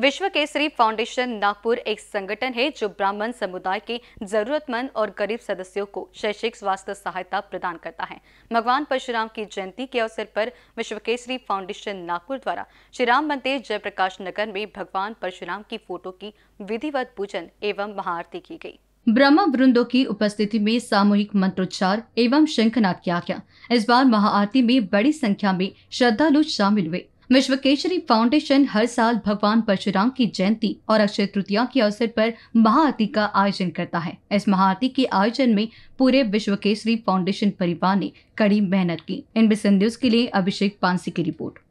विश्व केसरी फाउंडेशन नागपुर एक संगठन है जो ब्राह्मण समुदाय के जरूरतमंद और गरीब सदस्यों को शैक्षिक स्वास्थ्य सहायता प्रदान करता है भगवान परशुराम की जयंती के अवसर पर विश्व केसरी फाउंडेशन नागपुर द्वारा श्री राम मंदिर जयप्रकाश नगर में भगवान परशुराम की फोटो की विधिवत पूजन एवं महाआरती की गयी ब्रह्म वृंदों की उपस्थिति में सामूहिक मंत्रोच्चार एवं शंखनाद किया गया इस बार महाआरती में बड़ी संख्या में श्रद्धालु शामिल हुए विश्व केशरी फाउंडेशन हर साल भगवान परशुराम की जयंती और अक्षय तृतीया के अवसर पर महाआरती का आयोजन करता है इस महाआरती के आयोजन में पूरे विश्व केशरी फाउंडेशन परिवार ने कड़ी मेहनत की इन बिसन न्यूज के लिए अभिषेक पानसी की रिपोर्ट